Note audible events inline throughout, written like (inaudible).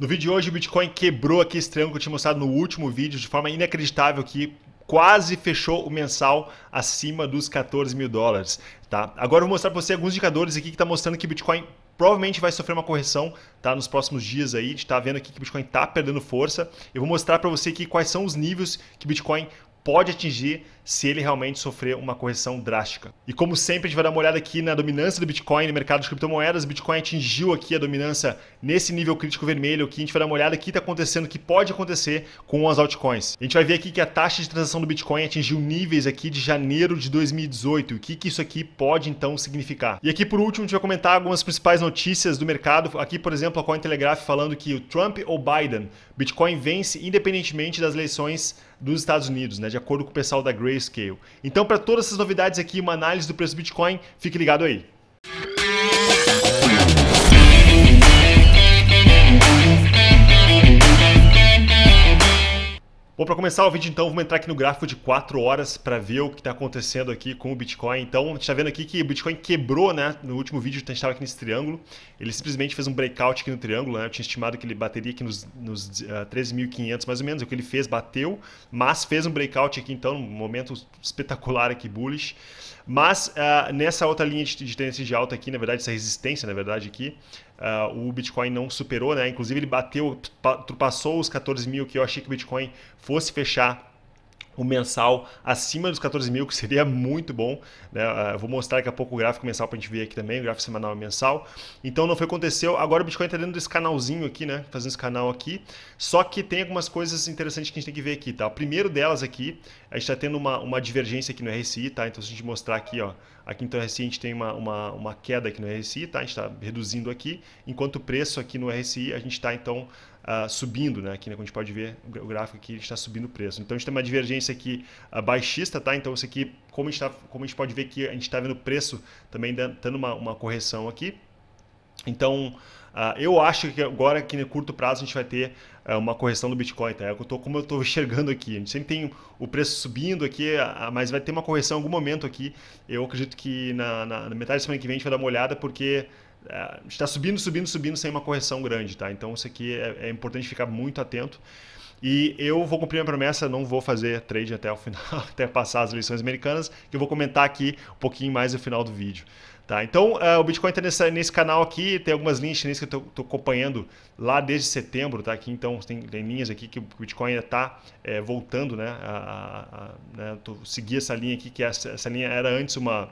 No vídeo de hoje, o Bitcoin quebrou aqui esse triângulo que eu tinha mostrado no último vídeo de forma inacreditável que quase fechou o mensal acima dos 14 mil dólares. Tá? Agora eu vou mostrar para você alguns indicadores aqui que está mostrando que Bitcoin provavelmente vai sofrer uma correção tá, nos próximos dias aí. A gente está vendo aqui que Bitcoin está perdendo força. Eu vou mostrar para você aqui quais são os níveis que Bitcoin pode atingir se ele realmente sofrer uma correção drástica. E como sempre, a gente vai dar uma olhada aqui na dominância do Bitcoin no mercado de criptomoedas. O Bitcoin atingiu aqui a dominância nesse nível crítico vermelho que a gente vai dar uma olhada que está acontecendo, O que pode acontecer com as altcoins. A gente vai ver aqui que a taxa de transação do Bitcoin atingiu níveis aqui de janeiro de 2018. O que, que isso aqui pode então significar? E aqui por último, a gente vai comentar algumas principais notícias do mercado. Aqui, por exemplo, a Cointelegraph falando que o Trump ou Biden, Bitcoin vence independentemente das eleições dos Estados Unidos, né? De acordo com o pessoal da Grace Grayscale. Então, para todas essas novidades aqui, uma análise do preço do Bitcoin, fique ligado aí. Bom, para começar o vídeo então, vamos entrar aqui no gráfico de 4 horas para ver o que está acontecendo aqui com o Bitcoin. Então, a gente está vendo aqui que o Bitcoin quebrou, né? No último vídeo a gente estava aqui nesse triângulo, ele simplesmente fez um breakout aqui no triângulo, né? Eu tinha estimado que ele bateria aqui nos, nos uh, eh, 13.500 mais ou menos, é o que ele fez, bateu, mas fez um breakout aqui então, um momento espetacular aqui, bullish. Mas uh, nessa outra linha de, de tendência de alta aqui, na verdade, essa resistência, na verdade, aqui, Uh, o Bitcoin não superou, né? Inclusive ele bateu, passou os 14 mil que eu achei que o Bitcoin fosse fechar o mensal acima dos 14 mil, que seria muito bom. Né? Ah, vou mostrar daqui a pouco o gráfico mensal para a gente ver aqui também, o gráfico semanal e mensal. Então não foi aconteceu. Agora o Bitcoin está dentro desse canalzinho aqui, né? Fazendo esse canal aqui. Só que tem algumas coisas interessantes que a gente tem que ver aqui, tá? O primeiro delas aqui, a gente está tendo uma, uma divergência aqui no RSI, tá? Então se a gente mostrar aqui, ó, Aqui então RSI a gente tem uma, uma, uma, queda aqui no RSI, tá? A gente está reduzindo aqui, enquanto o preço aqui no RSI a gente está então uh, subindo, né? Aqui, né? Como a gente pode ver, o gráfico aqui está subindo o preço. Então a gente tem uma divergência aqui uh, baixista, tá? Então isso aqui, como a gente, tá, como a gente pode ver que a gente está vendo o preço também dando uma, uma correção aqui. Então, uh, eu acho que agora que no curto prazo a gente vai ter uh, uma correção do Bitcoin, tá? É eu tô, como eu estou (laughs) enxergando aqui, a gente sempre tem o preço subindo aqui, uh, mas vai ter uma correção em algum momento aqui. Eu acredito que na, na, na metade da semana que vem a gente vai dar uma olhada, porque a é, gente está subindo, subindo, subindo sem uma correção grande, tá? Então isso aqui é, é importante ficar muito atento. E eu vou cumprir minha promessa, não vou fazer trade até o final, (laughs) até passar as eleições americanas, que eu vou comentar aqui um pouquinho mais no final do vídeo. Tá, então, uh, o Bitcoin está nesse, nesse, canal aqui, tem algumas linhas chinesas que eu estou acompanhando lá desde setembro, tá? Aqui, então, tem, tem linhas aqui que o Bitcoin ainda está é, voltando, né? A, a, a né? essa linha aqui, que essa, essa linha era antes uma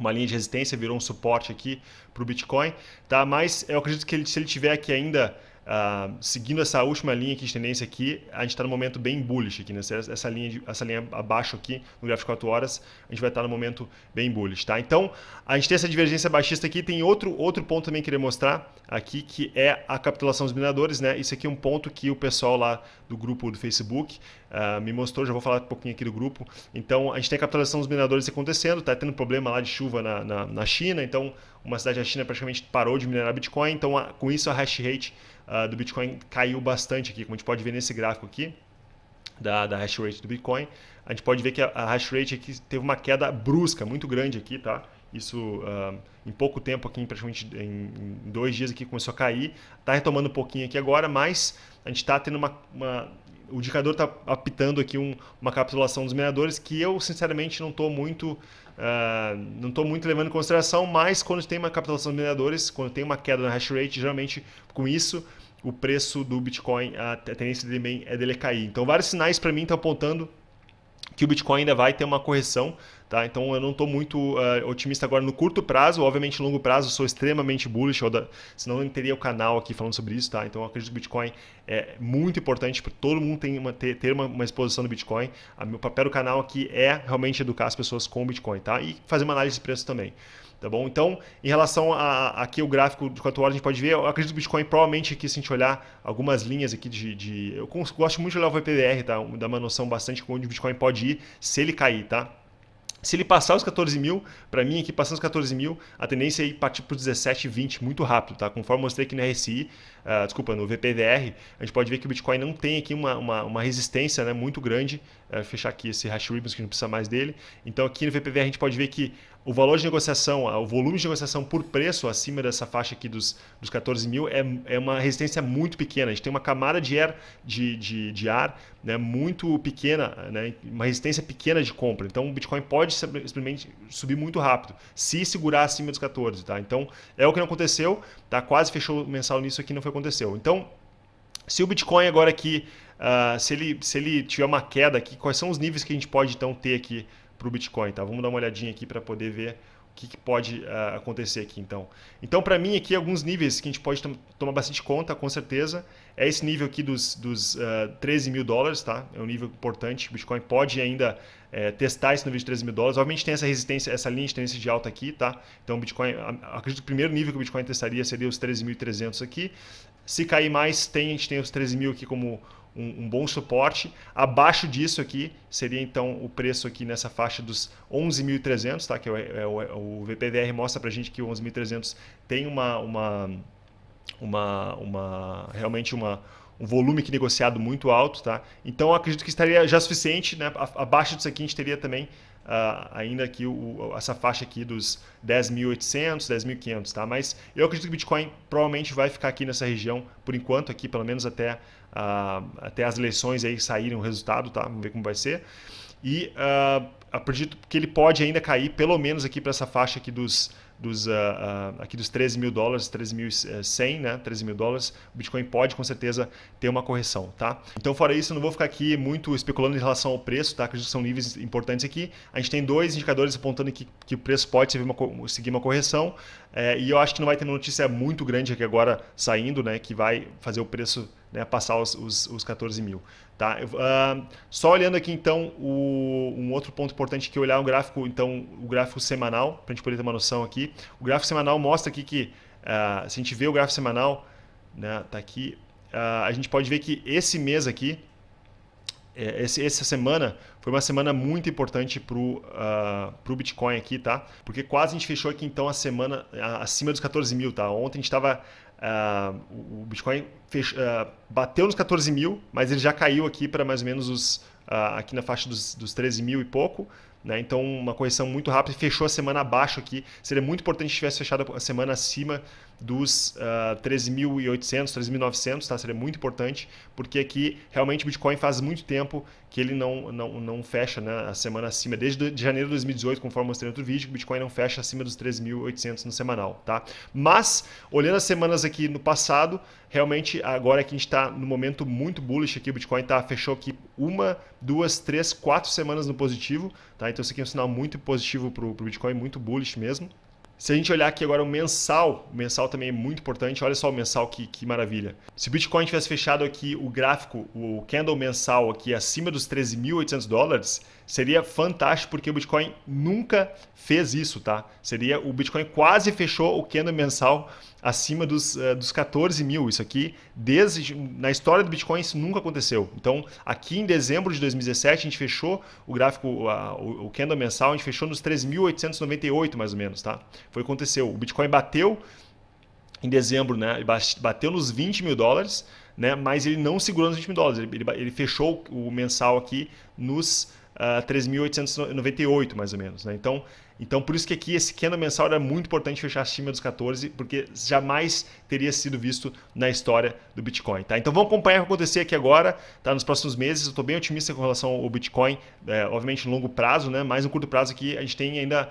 uma linha de resistência, virou um suporte aqui para o Bitcoin, tá? Mas eu acredito que ele, se ele tiver aqui ainda Uh, seguindo essa última linha aqui de tendência aqui, a gente está no momento bem bullish aqui, né? Essa, linha, de, essa linha abaixo aqui, no gráfico 4 horas, a gente vai estar tá no momento bem bullish, tá? Então, a gente tem essa divergência baixista aqui, tem outro, outro ponto também que queria mostrar aqui, que é a capitulação dos mineradores, né? Isso aqui é um ponto que o pessoal lá do grupo do Facebook uh, me mostrou, já vou falar um pouquinho aqui do grupo. Então, a gente tem a capitulação dos mineradores acontecendo, tá tendo problema lá de chuva na, na, na China, então uma cidade da China praticamente parou de minerar Bitcoin, então a, com isso a hash rate ah, do Bitcoin caiu bastante aqui, como a gente pode ver nesse gráfico aqui. Da, da hash rate do Bitcoin, a gente pode ver que a, a hash rate aqui teve uma queda brusca, muito grande aqui, tá? isso uh, em pouco tempo aqui, praticamente em dois dias aqui começou a cair, está retomando um pouquinho aqui agora, mas a gente está tendo uma, uma, o indicador está apitando aqui um, uma capitulação dos mineradores que eu sinceramente não estou muito Uh, não estou muito levando em consideração, mas quando tem uma capitalização de mineradores, quando tem uma queda na hash rate, geralmente com isso o preço do Bitcoin, a tendência dele bem é dele cair. Então vários sinais para mim estão apontando que o Bitcoin ainda vai ter uma correção. Tá? Então eu não estou muito uh, otimista agora no curto prazo, obviamente no longo prazo eu sou extremamente bullish, da... senão não teria o canal aqui falando sobre isso. Tá? Então eu acredito que o Bitcoin é muito importante para todo mundo tem uma, ter, ter uma, uma, exposição do Bitcoin. O meu papel do canal aqui é realmente educar as pessoas com o Bitcoin tá? e fazer uma análise de preço também tá bom? Então, em relação a, aqui o gráfico de 4 horas, a gente pode ver, eu acredito que o Bitcoin provavelmente aqui, se a gente olhar algumas linhas aqui de... de eu gosto muito de olhar o VPDR, tá? Dá uma noção bastante de onde o Bitcoin pode ir se ele cair, tá? Se ele passar os 14 mil, para mim aqui passando os 14 mil, a tendência é ir partir para os 17, 20 muito rápido, tá? Conforme eu mostrei aqui no RSI, uh, ah, desculpa, no VPVR, a gente pode ver que o Bitcoin não tem aqui uma, uma, uma resistência né, muito grande. Uh, fechar aqui esse hash ribbons que não precisa mais dele. Então aqui no VPVR a gente pode ver que o valor de negociação, o volume de negociação por preço acima dessa faixa aqui dos, dos 14 mil é, é uma resistência muito pequena. A gente tem uma camada de ar, de, de, de ar né, muito pequena, né, uma resistência pequena de compra. Então o Bitcoin pode simplesmente subir muito rápido, se segurar acima dos 14. Tá? Então é o que não aconteceu, tá? quase fechou o mensal nisso aqui, não foi aconteceu. Então, se o Bitcoin agora aqui, uh, se, ele, se ele tiver uma queda aqui, quais são os níveis que a gente pode então ter aqui para o Bitcoin, tá? Vamos dar uma olhadinha aqui para poder ver o que, que pode uh, acontecer aqui, então. Então, para mim, aqui alguns níveis que a gente pode tomar bastante conta, com certeza, é esse nível aqui dos, dos uh, ah, 13 mil dólares, tá? É um nível importante. O Bitcoin pode ainda eh, testar esse nível de 13 mil dólares. Obviamente tem essa resistência, essa linha de tendência de alta aqui, tá? Então, o Bitcoin, acredito que o primeiro nível que o Bitcoin testaria seria os 13.300 aqui. Se cair mais, tem, a gente tem os 13 mil aqui como um, um, bom suporte. Abaixo disso aqui seria então o preço aqui nessa faixa dos 11.300, tá? Que é, é, o, é o VPVR mostra para gente que o 11.300 tem uma, uma, uma, uma realmente uma, um volume que negociado muito alto, tá? Então acredito que estaria já suficiente, né? Abaixo disso aqui a gente teria também uh, ainda aqui o, essa faixa aqui dos 10.800, 10.500, tá? Mas eu acredito que o Bitcoin provavelmente vai ficar aqui nessa região por enquanto, aqui pelo menos até Uh, até as eleições aí saírem o resultado, tá? Vamos ver como vai ser. E uh, acredito que ele pode ainda cair, pelo menos aqui para essa faixa aqui dos, dos, uh, uh, aqui dos 13 mil dólares, 13.100, eh, né? 13 mil dólares. O Bitcoin pode com certeza ter uma correção, tá? Então, fora isso, eu não vou ficar aqui muito especulando em relação ao preço, tá? Acredito que são níveis importantes aqui. A gente tem dois indicadores apontando que, que o preço pode seguir uma, seguir uma correção. É, e eu acho que não vai ter uma notícia muito grande aqui agora saindo, né? Que vai fazer o preço né, passar os, os, os 14 mil. Tá? Uh, só olhando aqui então o, um outro ponto importante que é olhar o gráfico, então o gráfico semanal, para a gente poder ter uma noção aqui. O gráfico semanal mostra aqui que uh, se a gente vê o gráfico semanal, né, tá aqui, uh, a gente pode ver que esse mês aqui, é, esse, essa semana foi uma semana muito importante para o uh, Bitcoin aqui, tá? Porque quase a gente fechou aqui então a semana acima dos 14 mil, tá? Ontem a gente estava Uh, o Bitcoin fech... uh, bateu nos 14 mil, mas ele já caiu aqui para mais ou menos os, uh, aqui na faixa dos, dos 13 mil e pouco. Né? Então, uma correção muito rápida e fechou a semana abaixo aqui. Seria muito importante se tivesse fechado a semana acima dos uh, 13.800, 13.900, tá? Seria muito importante, porque aqui realmente o Bitcoin faz muito tempo que ele não, não, não fecha né, a semana acima. Desde de janeiro de 2018, conforme mostrei no outro vídeo, o Bitcoin não fecha acima dos 3.800 no semanal, tá? Mas, olhando as semanas aqui no passado, realmente agora que a gente está no momento muito bullish aqui, o Bitcoin tá, fechou aqui uma, duas, três, quatro semanas no positivo, tá? Então isso aqui é um sinal muito positivo para o Bitcoin, muito bullish mesmo. Se a gente olhar aqui agora o mensal, o mensal também é muito importante. Olha só o mensal, que, que maravilha. Se o Bitcoin tivesse fechado aqui o gráfico, o candle mensal aqui acima dos 13.800 dólares, seria fantástico porque o Bitcoin nunca fez isso, tá? Seria o Bitcoin quase fechou o candle mensal acima dos, uh, dos 14 mil. Isso aqui, desde na história do Bitcoin, isso nunca aconteceu. Então, aqui em dezembro de 2017, a gente fechou o gráfico, o, o candle mensal, a gente fechou nos 3.898 mais ou menos, tá? Foi o que aconteceu. O Bitcoin bateu em dezembro, né? Bateu nos 20 mil dólares, né? Mas ele não segurou nos 20 mil dólares. Ele, ele, ele fechou o mensal aqui nos uh, 3.898, mais ou menos. Né? Então, então, por isso que aqui esse candle mensal era muito importante fechar acima dos 14, porque jamais teria sido visto na história do Bitcoin. Tá? Então, vamos acompanhar o que acontecer aqui agora, tá? nos próximos meses. Eu estou bem otimista com relação ao Bitcoin, é, obviamente no longo prazo, né? mas no curto prazo aqui a gente tem ainda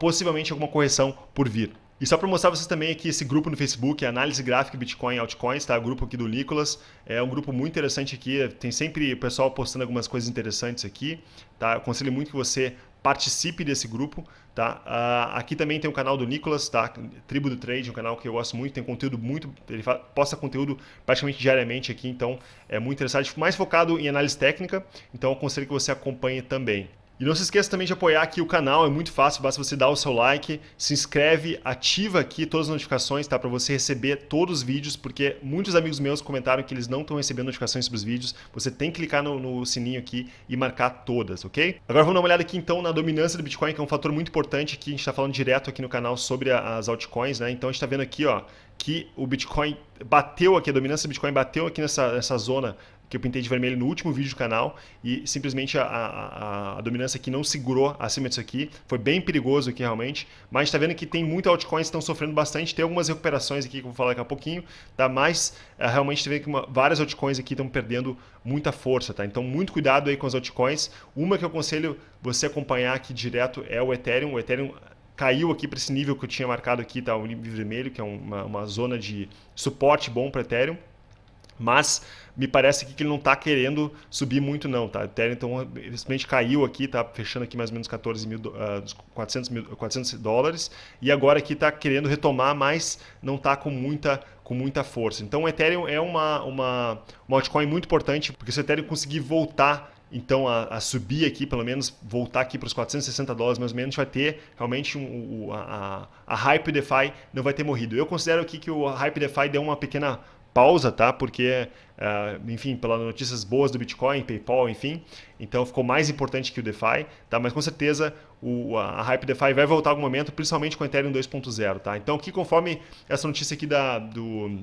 possivelmente alguma correção por vir. E só para mostrar vocês também aqui esse grupo no Facebook, é Análise Gráfica Bitcoin Altcoins, tá? O grupo aqui do Nicolas. É um grupo muito interessante aqui, tem sempre o pessoal postando algumas coisas interessantes aqui, tá? Eu aconselho muito que você participe desse grupo, tá? Uh, aqui também tem o canal do Nicolas, tá? Tribo do Trade, um canal que eu gosto muito, tem conteúdo muito, ele posta conteúdo praticamente diariamente aqui, então é muito interessante, mais focado em análise técnica, então aconselho que você acompanhe também. E não se esqueça também de apoiar aqui o canal, é muito fácil, basta você dar o seu like, se inscreve, ativa aqui todas as notificações, tá? Para você receber todos os vídeos, porque muitos amigos meus comentaram que eles não estão recebendo notificações sobre os vídeos. Você tem que clicar no, no, sininho aqui e marcar todas, ok? Agora vamos dar uma olhada aqui então na dominância do Bitcoin, que é um fator muito importante que a gente está falando direto aqui no canal sobre a, as altcoins, né? Então a gente está vendo aqui, ó, que o Bitcoin bateu aqui, a dominância do Bitcoin bateu aqui nessa, nessa zona que eu pintei de vermelho no último vídeo do canal e simplesmente a, a, a dominância aqui não segurou acima disso aqui. Foi bem perigoso aqui realmente, mas está vendo que tem muita altcoins que estão sofrendo bastante. Tem algumas recuperações aqui que eu vou falar daqui a pouquinho, tá? mas eh, realmente você vê que uma, várias altcoins aqui estão perdendo muita força. tá? Então muito cuidado aí com as altcoins. Uma que eu aconselho você acompanhar aqui direto é o Ethereum. O Ethereum caiu aqui para esse nível que eu tinha marcado aqui, tá? O nível vermelho, que é uma, uma zona de suporte bom para Ethereum. Mas me parece que ele não está querendo subir muito não, tá? Ethereum então, simplesmente caiu aqui, tá fechando aqui mais ou menos 14 mil, uh, ah, 400 mil, 400 dólares e agora aqui está querendo retomar, mas não está com muita com muita força. Então o Ethereum é uma, uma, uma altcoin muito importante, porque se o Ethereum conseguir voltar então a, a, subir aqui, pelo menos voltar aqui para os 460 dólares mais ou menos, vai ter realmente um, um, a, a, a Hype DeFi não vai ter morrido. Eu considero aqui que o Hype DeFi deu uma pequena pausa, tá? Porque, uh, enfim, pelas notícias boas do Bitcoin, PayPal, enfim, então ficou mais importante que o DeFi, tá? Mas com certeza o, a, hype DeFi vai voltar algum momento, principalmente com o Ethereum 2.0, tá? Então, que conforme essa notícia aqui da, do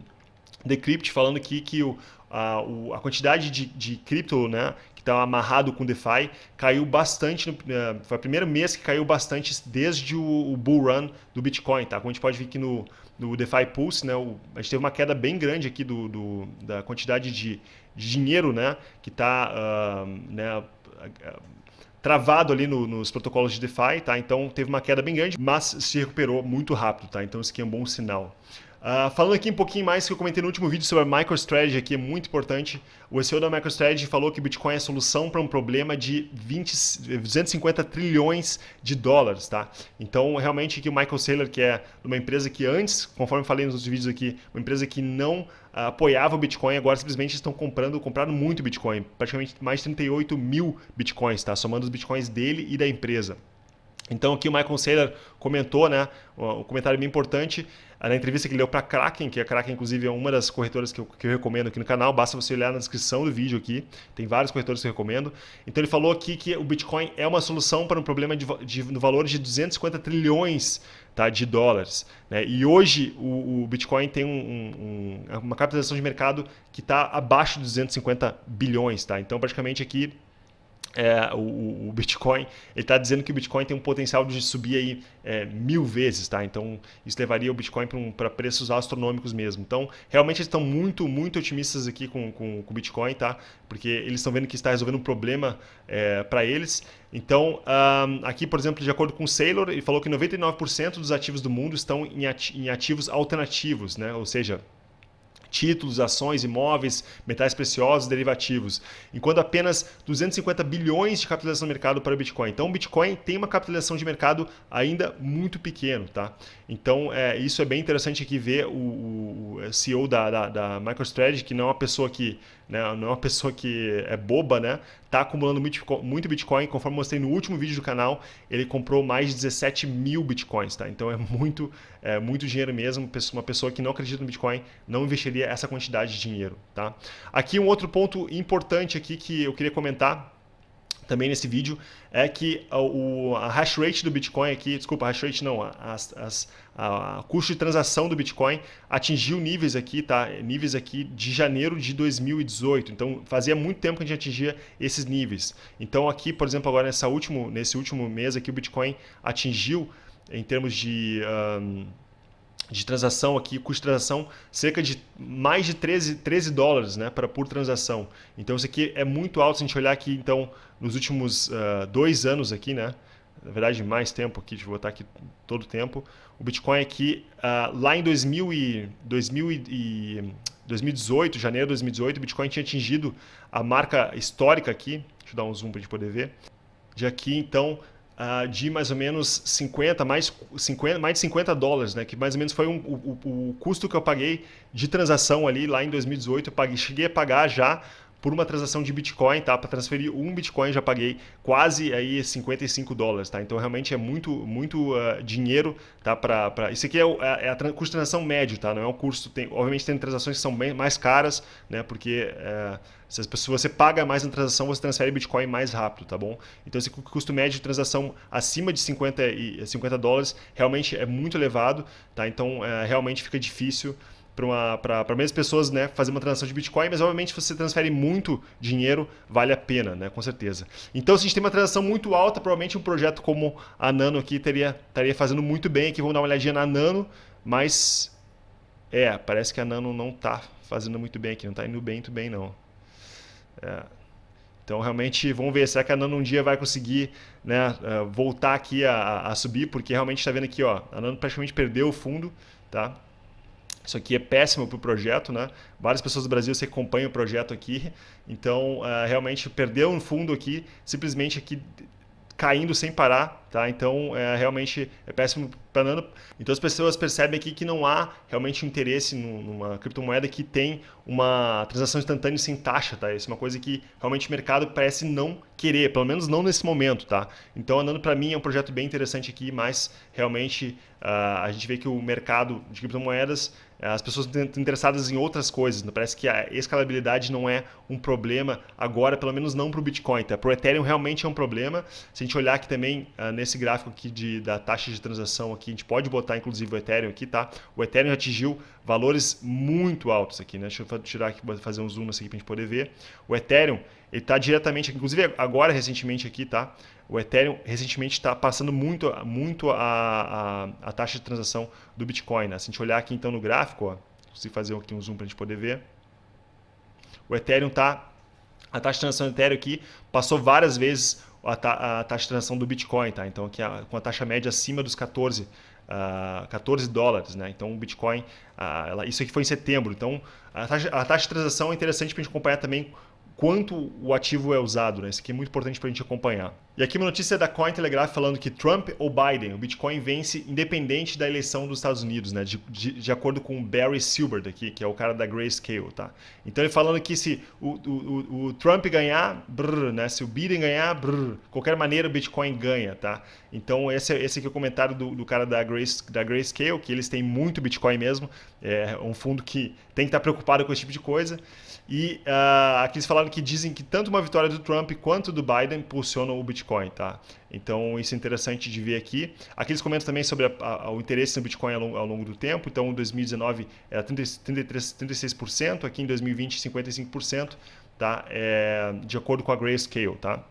Decrypt falando aqui que o, a, o, a quantidade de, de cripto, né, está amarrado com DeFi, caiu bastante, no, eh, foi o primeiro mês que caiu bastante desde o, o bull run do Bitcoin, tá? Como a gente pode ver aqui no, do DeFi Pulse, né? O, a gente teve uma queda bem grande aqui do, do da quantidade de, de, dinheiro, né? Que está, uh, né? Travado ali no, nos protocolos de DeFi, tá? Então teve uma queda bem grande, mas se recuperou muito rápido, tá? Então isso aqui é um bom sinal. Ah, falando aqui um pouquinho mais que eu comentei no último vídeo sobre a MicroStrategy, que é muito importante. O CEO da MicroStrategy falou que o Bitcoin é a solução para um problema de 20, 250 trilhões de dólares, tá? Então, realmente que o Michael Saylor, que é uma empresa que antes, conforme falei nos outros vídeos aqui, uma empresa que não ah, apoiava o Bitcoin, agora simplesmente estão comprando, compraram muito Bitcoin, praticamente mais de 38 mil Bitcoins, tá? Somando os Bitcoins dele e da empresa. Então aqui o Michael Saylor comentou, né, um comentário bem importante ah, na entrevista que ele deu para a Kraken, que a Kraken inclusive é uma das corretoras que eu, que eu, recomendo aqui no canal, basta você olhar na descrição do vídeo aqui, tem vários corretores que eu recomendo. Então ele falou aqui que o Bitcoin é uma solução para um problema de, de no valor de 250 trilhões tá, de dólares. Né? E hoje o, o Bitcoin tem um, um, uma capitalização de mercado que está abaixo de 250 bilhões. Tá? Então praticamente aqui é, o, o, Bitcoin, ele está dizendo que o Bitcoin tem um potencial de subir aí é, mil vezes, tá? Então isso levaria o Bitcoin para um, preços astronômicos mesmo. Então realmente eles estão muito, muito otimistas aqui com, com, com o Bitcoin, tá? Porque eles estão vendo que está resolvendo um problema é, para eles. Então um, aqui, por exemplo, de acordo com o Saylor, ele falou que 99% dos ativos do mundo estão em, ativos alternativos, né? Ou seja, títulos, ações, imóveis, metais preciosos, derivativos, enquanto apenas 250 bilhões de capitalização de mercado para o Bitcoin. Então, o Bitcoin tem uma capitalização de mercado ainda muito pequeno, tá? Então, é, isso é bem interessante aqui ver o, o CEO da, da, da MicroStrategy, que não é uma pessoa que né, não é uma pessoa que é boba, né? está acumulando muito Bitcoin. Conforme mostrei no último vídeo do canal, ele comprou mais de 17 mil Bitcoins. Tá? Então é muito, é muito dinheiro mesmo. Uma pessoa que não acredita no Bitcoin não investiria essa quantidade de dinheiro. Tá? Aqui um outro ponto importante aqui que eu queria comentar também nesse vídeo é que o, a hash rate do Bitcoin aqui, desculpa, hash rate não, as, as, a, a custo de transação do Bitcoin atingiu níveis aqui, tá? Níveis aqui de janeiro de 2018. Então fazia muito tempo que a gente atingia esses níveis. Então aqui, por exemplo, agora nessa último, nesse último mês aqui o Bitcoin atingiu em termos de um, de transação aqui, custo de transação cerca de mais de 13, 13 dólares né, para por transação. Então isso aqui é muito alto se a gente olhar aqui, então, nos últimos uh, dois anos aqui, né? Na verdade, mais tempo aqui, deixa eu botar aqui todo o tempo. O Bitcoin aqui, uh, lá em 2000 e, 2000 e, 2018, janeiro de 2018, o Bitcoin tinha atingido a marca histórica aqui. Deixa eu dar um zoom para a gente poder ver. De aqui, então, uh, de mais ou menos 50, mais, 50, mais de 50 dólares, né? Que mais ou menos foi um, o, o, custo que eu paguei de transação ali lá em 2018. Eu paguei, cheguei a pagar já por uma transação de Bitcoin, tá? Para transferir um Bitcoin já paguei quase aí 55 dólares, tá? Então realmente é muito, muito uh, dinheiro, tá? Para pra... isso aqui é, o, é, é a, custo de transação médio, tá? Não é um custo, tem, obviamente tem transações que são bem mais caras, né? Porque uh, se, se você paga mais na transação, você transfere Bitcoin mais rápido, tá bom? Então esse custo médio de transação acima de 50 e 50 dólares realmente é muito elevado, tá? Então uh, realmente fica difícil para menos pessoas né, fazer uma transação de Bitcoin, mas obviamente se você transfere muito dinheiro, vale a pena, né, com certeza. Então, se a gente tem uma transação muito alta, provavelmente um projeto como a Nano aqui teria, estaria fazendo muito bem. Aqui vamos dar uma olhadinha na Nano, mas é, parece que a Nano não está fazendo muito bem aqui, não está indo bem, muito bem não. É, então, realmente, vamos ver. Será que a Nano um dia vai conseguir né, é, voltar aqui a, a subir? Porque realmente está vendo aqui, ó, a Nano praticamente perdeu o fundo, tá? Isso aqui é péssimo para o projeto, né? Várias pessoas do Brasil se acompanham o projeto aqui. Então, uh, realmente, perdeu um fundo aqui, simplesmente aqui caindo sem parar, tá? Então, é, realmente é péssimo para Nano. Então, as pessoas percebem aqui que não há realmente interesse numa criptomoeda que tem uma transação instantânea sem taxa, tá? Isso é uma coisa que realmente o mercado parece não querer, pelo menos não nesse momento, tá? Então, Nano para mim é um projeto bem interessante aqui, mas realmente uh, a gente vê que o mercado de criptomoedas é, as pessoas estão interessadas em outras coisas. Né? Parece que a escalabilidade não é um problema agora, pelo menos não para o Bitcoin. Tá? Para o Ethereum realmente é um problema. Se a gente olhar aqui também uh, nesse gráfico aqui de, da taxa de transação aqui, a gente pode botar inclusive o Ethereum aqui, tá? O Ethereum atingiu valores muito altos aqui, né? Deixa eu tirar aqui, fazer um zoom nesse aqui para a gente poder ver. O Ethereum, ele está diretamente, inclusive agora recentemente aqui, tá? O Ethereum recentemente está passando muito, muito a, a, a, taxa de transação do Bitcoin. Né? Se a gente olhar aqui então no gráfico, se fazer aqui um zoom para a gente poder ver, o Ethereum está a taxa de transação do Ethereum aqui passou várias vezes a, ta, a taxa de transação do Bitcoin, tá? Então aqui é a, com a taxa média acima dos 14 Uh, 14 dólares, né? Então o Bitcoin, uh, ela, isso aqui foi em setembro. Então a taxa, a taxa de transação é interessante para a gente acompanhar também quanto o ativo é usado, né? Isso aqui é muito importante para a gente acompanhar. E aqui uma notícia da Cointelegraph falando que Trump ou Biden, o Bitcoin vence independente da eleição dos Estados Unidos, né? De, de, de acordo com o Barry Silbert aqui, que é o cara da Grayscale, tá? Então ele falando que se o, o, o Trump ganhar, brrr, né? Se o Biden ganhar, brrr, qualquer maneira o Bitcoin ganha, tá? Então esse, esse aqui é o comentário do, do cara da, Grace, da Grayscale, que eles têm muito Bitcoin mesmo, é um fundo que tem que estar preocupado com esse tipo de coisa. E uh, aqui eles falaram que dizem que tanto uma vitória do Trump quanto do Biden impulsionam o Bitcoin, tá? Então isso é interessante de ver aqui. Aqui eles comentam também sobre a, a, o interesse no Bitcoin ao longo, ao longo, do tempo. Então em 2019 era 33, 36%, aqui em 2020 55%, tá? É, de acordo com a Grayscale, tá?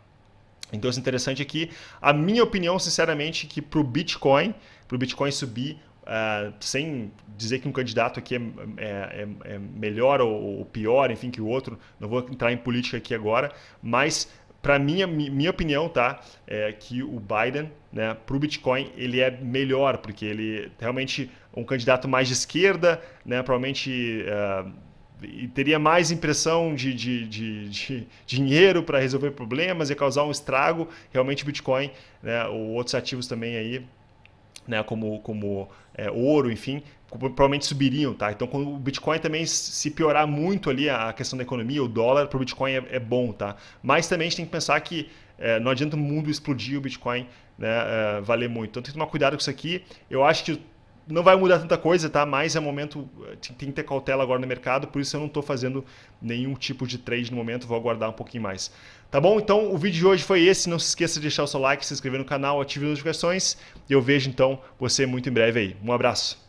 Então, isso é interessante aqui. A minha opinião, sinceramente, é que para o Bitcoin, para o Bitcoin subir, Uh, sem dizer que um candidato aqui é, é, é, é melhor ou, ou, pior, enfim, que o outro, não vou entrar em política aqui agora, mas para mim, minha opinião, tá, é que o Biden, né, para o Bitcoin, ele é melhor, porque ele realmente é um candidato mais de esquerda, né, provavelmente. Uh, teria mais impressão de, de, de, de (laughs) dinheiro para resolver problemas e causar um estrago. Realmente, o Bitcoin né, ou outros ativos também aí né, como, como é, ouro, enfim, provavelmente subiriam, tá? Então, quando o Bitcoin também se piorar muito ali a questão da economia, o dólar para o Bitcoin é, é, bom, tá? Mas também a gente tem que pensar que é, não adianta o mundo explodir o Bitcoin né, é, valer muito. Então, tem que tomar cuidado com isso aqui. Eu acho que não vai mudar tanta coisa, tá? Mas é momento, eh, tem que ter cautela agora no mercado, por isso eu não estou fazendo nenhum tipo de trade no momento, vou aguardar um pouquinho mais. Tá bom? Então o vídeo de hoje foi esse, não se esqueça de deixar o seu like, se inscrever no canal, ative as notificações e eu vejo então você muito em breve aí. Um abraço!